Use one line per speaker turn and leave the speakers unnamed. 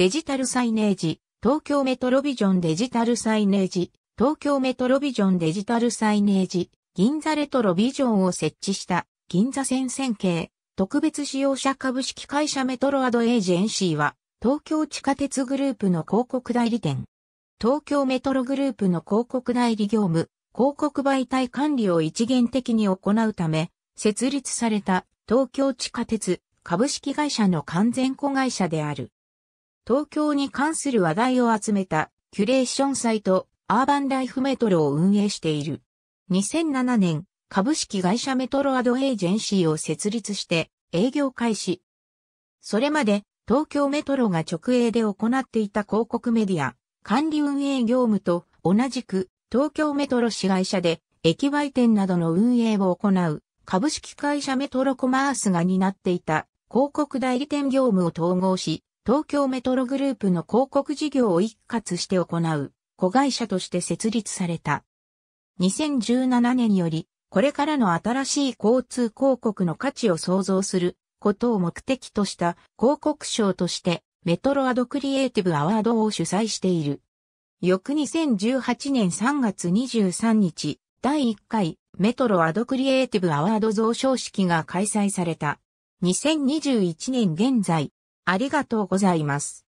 デ
ジタルサイネージ、東京メトロビジョンデジタルサイネージ、東京メトロビジョンデジタルサイネージ、銀座レトロビジョンを設置した銀座線線形、特別使用者株式会社メトロアドエージェンシーは、東京地下鉄グループの広告代理店。東京メトログループの広告代理業務、広告媒体管理を一元的に行うため、設立された東京地下鉄株式会社の完全子会社である。東京に関する話題を集めたキュレーションサイトアーバンライフメトロを運営している。2007年、株式会社メトロアドエージェンシーを設立して営業開始。それまで東京メトロが直営で行っていた広告メディア、管理運営業務と同じく東京メトロ市会社で駅売店などの運営を行う株式会社メトロコマースが担っていた広告代理店業務を統合し、東京メトログループの広告事業を一括して行う子会社として設立された。2017年より、これからの新しい交通広告の価値を創造することを目的とした広告賞としてメトロアドクリエイティブアワードを主催している。翌2018年3月23日、第1回メトロアドクリエイティブアワード贈賞式が開催された。2021年現在、ありがとうございます。